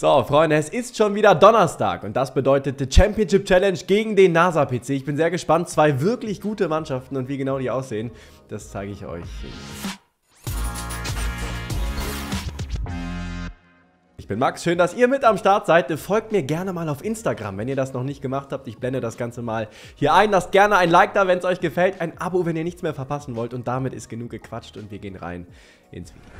So, Freunde, es ist schon wieder Donnerstag und das bedeutet die Championship Challenge gegen den NASA-PC. Ich bin sehr gespannt, zwei wirklich gute Mannschaften und wie genau die aussehen, das zeige ich euch. Ich bin Max, schön, dass ihr mit am Start seid. Folgt mir gerne mal auf Instagram, wenn ihr das noch nicht gemacht habt. Ich blende das Ganze mal hier ein. Lasst gerne ein Like da, wenn es euch gefällt. Ein Abo, wenn ihr nichts mehr verpassen wollt. Und damit ist genug gequatscht und wir gehen rein ins Video.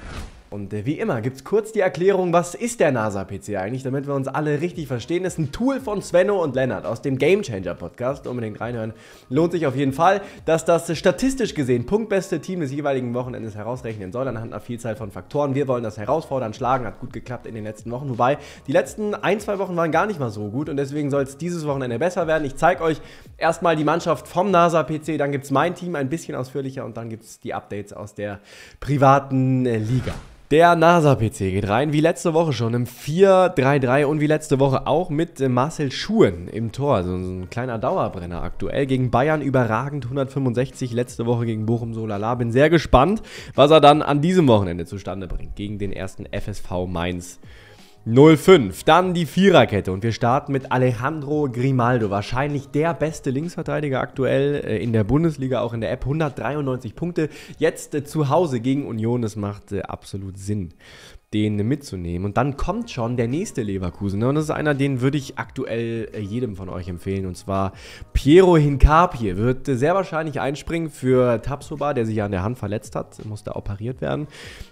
Und äh, wie immer gibt es kurz die Erklärung, was ist der NASA-PC eigentlich, damit wir uns alle richtig verstehen. Das ist ein Tool von Svenno und Lennart aus dem gamechanger Podcast. Unbedingt reinhören. Lohnt sich auf jeden Fall, dass das statistisch gesehen punktbeste Team des jeweiligen Wochenendes herausrechnen soll, anhand einer Vielzahl von Faktoren. Wir wollen das herausfordern, schlagen, hat gut geklappt in den letzten Wochen. Wobei die letzten ein, zwei Wochen waren gar nicht mal so gut und deswegen soll es dieses Wochenende besser werden. Ich zeige euch erstmal die Mannschaft vom NASA-PC, dann gibt es mein Team ein bisschen ausführlicher und dann gibt es die Updates aus der privaten äh, Liga. Der NASA-PC geht rein, wie letzte Woche schon, im 4-3-3 und wie letzte Woche auch mit äh, Marcel Schuhen im Tor. Also so ein kleiner Dauerbrenner aktuell. Gegen Bayern überragend 165, letzte Woche gegen Bochum Solala. Bin sehr gespannt, was er dann an diesem Wochenende zustande bringt. Gegen den ersten FSV Mainz 0-5. Dann die Viererkette und wir starten mit Alejandro Grimaldo. Wahrscheinlich der beste Linksverteidiger aktuell äh, in der Bundesliga, auch in der App. 193 Punkte. Jetzt äh, zu Hause gegen Union, das macht äh, absolut Sinn den mitzunehmen. Und dann kommt schon der nächste Leverkusener. Ne? Und das ist einer, den würde ich aktuell äh, jedem von euch empfehlen. Und zwar Piero Hincapie. Wird sehr wahrscheinlich einspringen für Tabsoba, der sich ja an der Hand verletzt hat. Muss da operiert werden.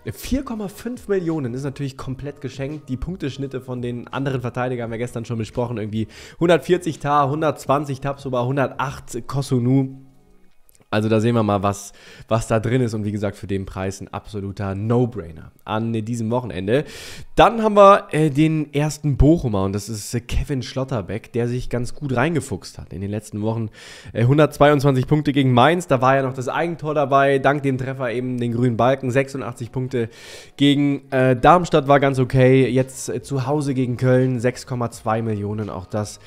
4,5 Millionen ist natürlich komplett geschenkt. Die Punkteschnitte von den anderen Verteidigern haben wir gestern schon besprochen. Irgendwie 140 Tar, 120 Tabsoba, 108 Kosunu. Also da sehen wir mal, was, was da drin ist. Und wie gesagt, für den Preis ein absoluter No-Brainer an äh, diesem Wochenende. Dann haben wir äh, den ersten Bochumer und das ist äh, Kevin Schlotterbeck, der sich ganz gut reingefuchst hat in den letzten Wochen. Äh, 122 Punkte gegen Mainz, da war ja noch das Eigentor dabei, dank dem Treffer eben den grünen Balken. 86 Punkte gegen äh, Darmstadt war ganz okay. Jetzt äh, zu Hause gegen Köln 6,2 Millionen, auch das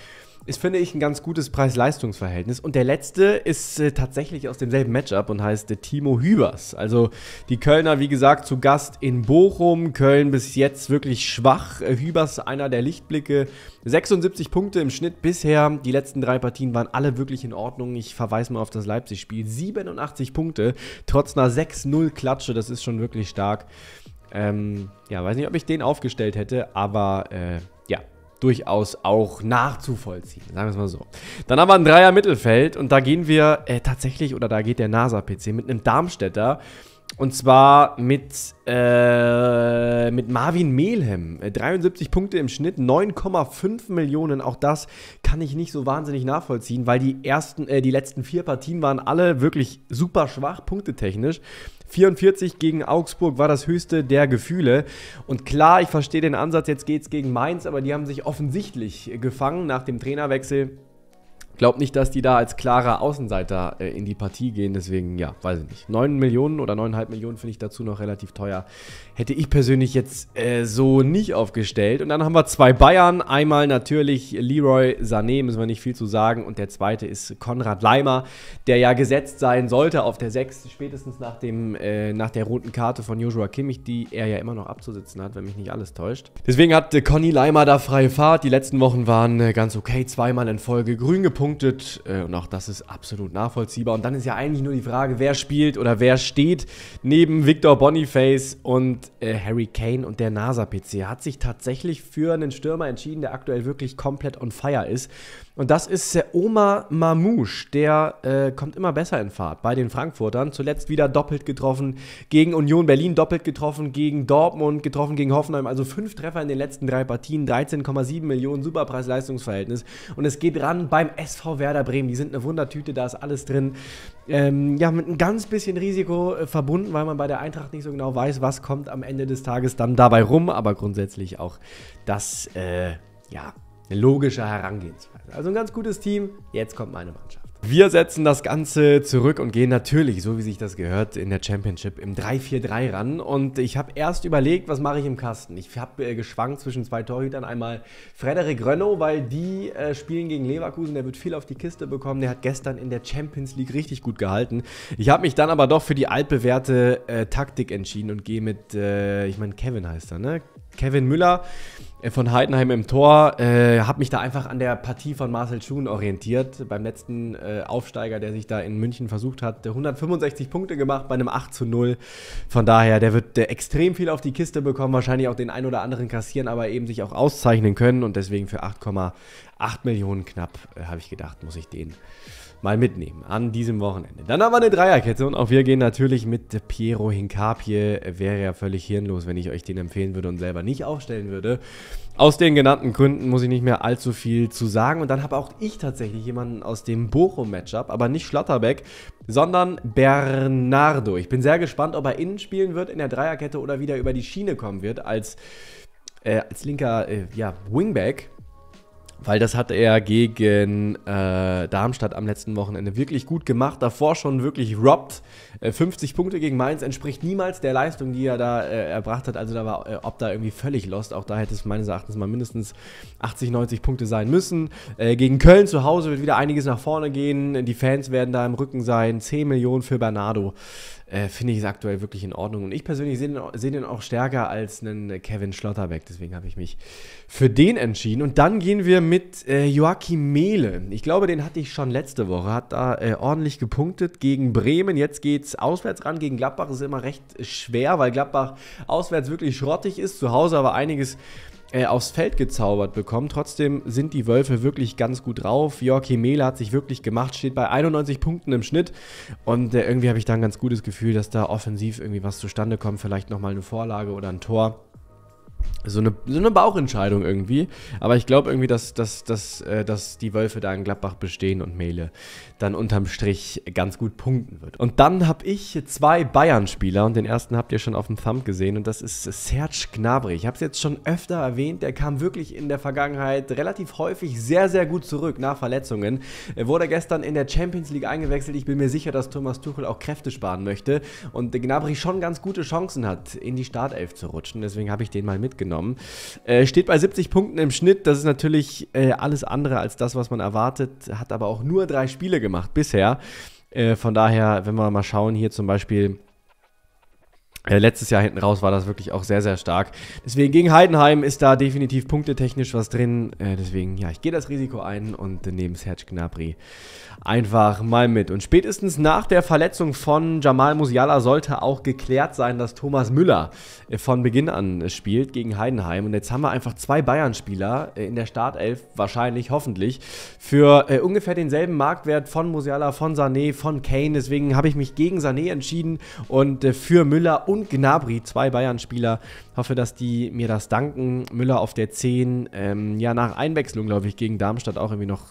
ist, finde ich, ein ganz gutes Preis-Leistungs-Verhältnis. Und der letzte ist äh, tatsächlich aus demselben Matchup und heißt äh, Timo Hübers. Also die Kölner, wie gesagt, zu Gast in Bochum. Köln bis jetzt wirklich schwach. Äh, Hübers einer der Lichtblicke. 76 Punkte im Schnitt bisher. Die letzten drei Partien waren alle wirklich in Ordnung. Ich verweise mal auf das Leipzig-Spiel. 87 Punkte, trotz einer 6-0-Klatsche. Das ist schon wirklich stark. Ähm, ja, weiß nicht, ob ich den aufgestellt hätte, aber äh, durchaus auch nachzuvollziehen. Sagen wir es mal so. Dann haben wir ein Dreier-Mittelfeld und da gehen wir äh, tatsächlich, oder da geht der NASA-PC mit einem Darmstädter. Und zwar mit, äh, mit Marvin Melhem. 73 äh, Punkte im Schnitt, 9,5 Millionen. Auch das kann ich nicht so wahnsinnig nachvollziehen, weil die ersten, äh, die letzten vier Partien waren alle wirklich super schwach punktetechnisch. 44 gegen Augsburg war das höchste der Gefühle. Und klar, ich verstehe den Ansatz, jetzt geht's gegen Mainz, aber die haben sich offensichtlich gefangen nach dem Trainerwechsel glaube nicht, dass die da als klarer Außenseiter äh, in die Partie gehen. Deswegen, ja, weiß ich nicht. 9 Millionen oder 9,5 Millionen finde ich dazu noch relativ teuer. Hätte ich persönlich jetzt äh, so nicht aufgestellt. Und dann haben wir zwei Bayern. Einmal natürlich Leroy Sané, müssen wir nicht viel zu sagen. Und der zweite ist Konrad Leimer, der ja gesetzt sein sollte auf der 6, spätestens nach, dem, äh, nach der roten Karte von Joshua Kimmich, die er ja immer noch abzusitzen hat, wenn mich nicht alles täuscht. Deswegen hat äh, Conny Leimer da freie Fahrt. Die letzten Wochen waren äh, ganz okay. Zweimal in Folge grün gepunktet punktet äh, und auch das ist absolut nachvollziehbar. Und dann ist ja eigentlich nur die Frage, wer spielt oder wer steht neben Victor Boniface und äh, Harry Kane und der NASA-PC. Hat sich tatsächlich für einen Stürmer entschieden, der aktuell wirklich komplett on fire ist. Und das ist der Omar Mamouche. Der äh, kommt immer besser in Fahrt bei den Frankfurtern. Zuletzt wieder doppelt getroffen gegen Union Berlin, doppelt getroffen gegen Dortmund, getroffen gegen Hoffenheim. Also fünf Treffer in den letzten drei Partien, 13,7 Millionen, Superpreis-Leistungsverhältnis. Und es geht ran beim SV Werder Bremen. Die sind eine Wundertüte, da ist alles drin. Ähm, ja, mit ein ganz bisschen Risiko äh, verbunden, weil man bei der Eintracht nicht so genau weiß, was kommt am Ende des Tages dann dabei rum. Aber grundsätzlich auch das, äh, ja, eine logische Herangehensweise. Also ein ganz gutes Team. Jetzt kommt meine Mannschaft. Wir setzen das Ganze zurück und gehen natürlich, so wie sich das gehört, in der Championship im 3-4-3 ran. Und ich habe erst überlegt, was mache ich im Kasten. Ich habe äh, geschwankt zwischen zwei Torhütern. Einmal Frederik Rönno, weil die äh, spielen gegen Leverkusen. Der wird viel auf die Kiste bekommen. Der hat gestern in der Champions League richtig gut gehalten. Ich habe mich dann aber doch für die altbewährte äh, Taktik entschieden und gehe mit, äh, ich meine, Kevin heißt er, ne? Kevin Müller. Äh, von Heidenheim im Tor. Äh, habe mich da einfach an der Partie von Marcel Schuhn orientiert. Beim letzten äh, Aufsteiger, der sich da in München versucht hat, 165 Punkte gemacht bei einem 8 zu 0. Von daher, der wird der extrem viel auf die Kiste bekommen, wahrscheinlich auch den ein oder anderen kassieren, aber eben sich auch auszeichnen können. Und deswegen für 8,8 Millionen knapp, äh, habe ich gedacht, muss ich den mal mitnehmen an diesem Wochenende. Dann haben wir eine Dreierkette und auch wir gehen natürlich mit Piero Hincapie. Wäre ja völlig hirnlos, wenn ich euch den empfehlen würde und selber nicht aufstellen würde. Aus den genannten Gründen muss ich nicht mehr allzu viel zu sagen. Und dann habe auch ich tatsächlich jemanden aus dem Bochum-Matchup, aber nicht Schlotterbeck, sondern Bernardo. Ich bin sehr gespannt, ob er innen spielen wird in der Dreierkette oder wieder über die Schiene kommen wird als, äh, als linker äh, ja, Wingback weil das hat er gegen äh, Darmstadt am letzten Wochenende wirklich gut gemacht. Davor schon wirklich robbed. 50 äh, Punkte gegen Mainz entspricht niemals der Leistung, die er da äh, erbracht hat. Also da war äh, ob irgendwie völlig lost. Auch da hätte es meines Erachtens mal mindestens 80, 90 Punkte sein müssen. Äh, gegen Köln zu Hause wird wieder einiges nach vorne gehen. Die Fans werden da im Rücken sein. 10 Millionen für Bernardo. Äh, finde ich es aktuell wirklich in Ordnung. Und ich persönlich sehe den, seh den auch stärker als einen Kevin Schlotterbeck. Deswegen habe ich mich für den entschieden. Und dann gehen wir mit äh, Joachim Mehle. Ich glaube, den hatte ich schon letzte Woche. Hat da ordentlich gepunktet gegen Bremen. Jetzt geht geht's auswärts ran. Gegen Gladbach ist immer recht schwer, weil Gladbach auswärts wirklich schrottig ist, zu Hause aber einiges äh, aufs Feld gezaubert bekommen. Trotzdem sind die Wölfe wirklich ganz gut drauf. Jörg Hemele hat sich wirklich gemacht, steht bei 91 Punkten im Schnitt. Und äh, irgendwie habe ich da ein ganz gutes Gefühl, dass da offensiv irgendwie was zustande kommt. Vielleicht nochmal eine Vorlage oder ein Tor so eine, so eine Bauchentscheidung irgendwie. Aber ich glaube irgendwie, dass, dass, dass, äh, dass die Wölfe da in Gladbach bestehen und Mele dann unterm Strich ganz gut punkten wird. Und dann habe ich zwei Bayern-Spieler und den ersten habt ihr schon auf dem Thumb gesehen und das ist Serge Gnabry. Ich habe es jetzt schon öfter erwähnt, der kam wirklich in der Vergangenheit relativ häufig sehr, sehr gut zurück nach Verletzungen. Er wurde gestern in der Champions League eingewechselt. Ich bin mir sicher, dass Thomas Tuchel auch Kräfte sparen möchte und Gnabry schon ganz gute Chancen hat, in die Startelf zu rutschen. Deswegen habe ich den mal mitgebracht mitgenommen. Äh, steht bei 70 Punkten im Schnitt. Das ist natürlich äh, alles andere als das, was man erwartet. Hat aber auch nur drei Spiele gemacht bisher. Äh, von daher, wenn wir mal schauen, hier zum Beispiel äh, letztes Jahr hinten raus war das wirklich auch sehr, sehr stark. Deswegen gegen Heidenheim ist da definitiv punktetechnisch was drin. Äh, deswegen, ja, ich gehe das Risiko ein und äh, nehme Serge Gnabry einfach mal mit. Und spätestens nach der Verletzung von Jamal Musiala sollte auch geklärt sein, dass Thomas Müller äh, von Beginn an spielt gegen Heidenheim. Und jetzt haben wir einfach zwei Bayern-Spieler äh, in der Startelf, wahrscheinlich, hoffentlich, für äh, ungefähr denselben Marktwert von Musiala, von Sané, von Kane. Deswegen habe ich mich gegen Sané entschieden und für Müller und und Gnabry, zwei Bayern-Spieler. Hoffe, dass die mir das danken. Müller auf der 10, ähm, ja, nach Einwechslung, glaube ich, gegen Darmstadt auch irgendwie noch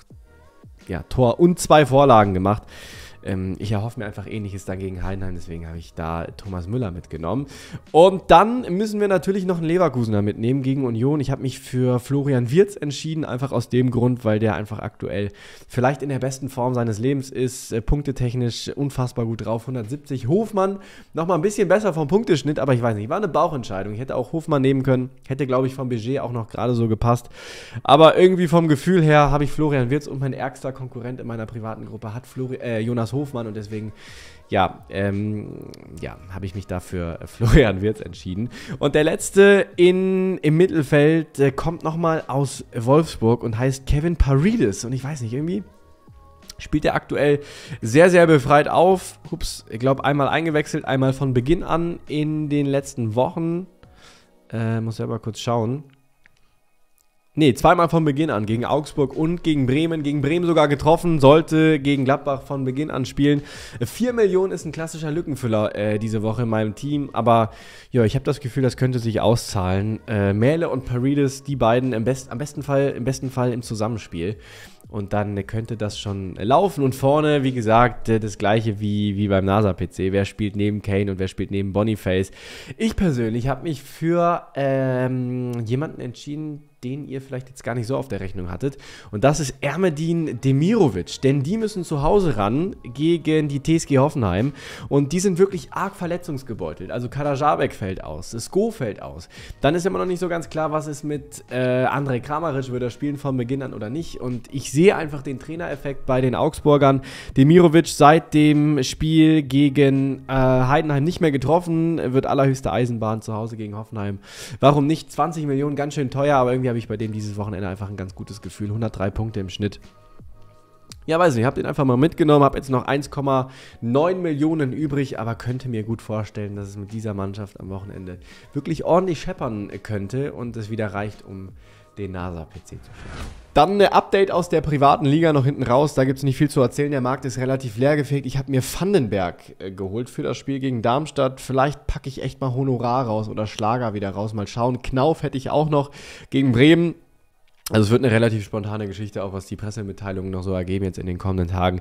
ja, Tor und zwei Vorlagen gemacht ähm, ich erhoffe mir einfach Ähnliches dann gegen Heidenheim, deswegen habe ich da Thomas Müller mitgenommen. Und dann müssen wir natürlich noch einen Leverkusener mitnehmen gegen Union. Ich habe mich für Florian Wirz entschieden, einfach aus dem Grund, weil der einfach aktuell vielleicht in der besten Form seines Lebens ist, äh, punktetechnisch unfassbar gut drauf, 170. Hofmann nochmal ein bisschen besser vom Punkteschnitt, aber ich weiß nicht, war eine Bauchentscheidung. Ich hätte auch Hofmann nehmen können, hätte, glaube ich, vom Budget auch noch gerade so gepasst. Aber irgendwie vom Gefühl her habe ich Florian Wirz und mein ärgster Konkurrent in meiner privaten Gruppe hat Flori äh, Jonas Hofmann und deswegen, ja, ähm, ja, habe ich mich dafür Florian Wirz entschieden. Und der letzte in, im Mittelfeld äh, kommt nochmal aus Wolfsburg und heißt Kevin Parides. Und ich weiß nicht, irgendwie spielt er aktuell sehr, sehr befreit auf. Ups, ich glaube, einmal eingewechselt, einmal von Beginn an in den letzten Wochen. Äh, muss ja mal kurz schauen. Nee, zweimal von Beginn an, gegen Augsburg und gegen Bremen. Gegen Bremen sogar getroffen, sollte gegen Gladbach von Beginn an spielen. 4 Millionen ist ein klassischer Lückenfüller äh, diese Woche in meinem Team, aber ja, ich habe das Gefühl, das könnte sich auszahlen. Äh, Mähle und Parides, die beiden im best am besten Fall, im besten Fall im Zusammenspiel. Und dann könnte das schon laufen. Und vorne, wie gesagt, äh, das gleiche wie, wie beim NASA-PC. Wer spielt neben Kane und wer spielt neben Boniface? Ich persönlich habe mich für ähm, jemanden entschieden, den ihr vielleicht jetzt gar nicht so auf der Rechnung hattet. Und das ist Ermedin Demirovic, denn die müssen zu Hause ran gegen die TSG Hoffenheim. Und die sind wirklich arg verletzungsgebeutelt. Also Kadajabek fällt aus, Sko fällt aus. Dann ist immer noch nicht so ganz klar, was ist mit äh, Andrej Kramaric, wird er spielen von Beginn an oder nicht. Und ich sehe einfach den Trainereffekt bei den Augsburgern. Demirovic seit dem Spiel gegen äh, Heidenheim nicht mehr getroffen, wird allerhöchste Eisenbahn zu Hause gegen Hoffenheim. Warum nicht? 20 Millionen, ganz schön teuer, aber irgendwie habe ich bei dem dieses Wochenende einfach ein ganz gutes Gefühl. 103 Punkte im Schnitt. Ja, weiß nicht, habe den einfach mal mitgenommen, habe jetzt noch 1,9 Millionen übrig, aber könnte mir gut vorstellen, dass es mit dieser Mannschaft am Wochenende wirklich ordentlich scheppern könnte und es wieder reicht, um den NASA-PC zu schicken. Dann ein Update aus der privaten Liga noch hinten raus. Da gibt es nicht viel zu erzählen. Der Markt ist relativ leer gefegt. Ich habe mir Vandenberg äh, geholt für das Spiel gegen Darmstadt. Vielleicht packe ich echt mal Honorar raus oder Schlager wieder raus. Mal schauen. Knauf hätte ich auch noch gegen Bremen. Also es wird eine relativ spontane Geschichte, auch was die Pressemitteilungen noch so ergeben jetzt in den kommenden Tagen.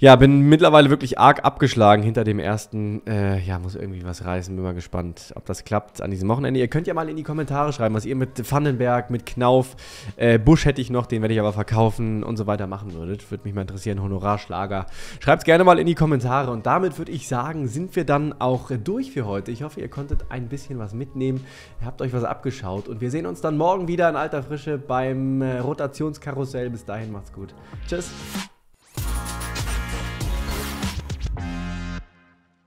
Ja, bin mittlerweile wirklich arg abgeschlagen hinter dem ersten. Äh, ja, muss irgendwie was reißen. Bin mal gespannt, ob das klappt an diesem Wochenende. Ihr könnt ja mal in die Kommentare schreiben, was ihr mit Vandenberg, mit Knauf, äh, Busch hätte ich noch, den werde ich aber verkaufen und so weiter machen würdet. Würde mich mal interessieren, Honorarschlager. Schreibt es gerne mal in die Kommentare. Und damit würde ich sagen, sind wir dann auch durch für heute. Ich hoffe, ihr konntet ein bisschen was mitnehmen. Ihr habt euch was abgeschaut. Und wir sehen uns dann morgen wieder in alter Frische beim äh, Rotationskarussell. Bis dahin, macht's gut. Tschüss.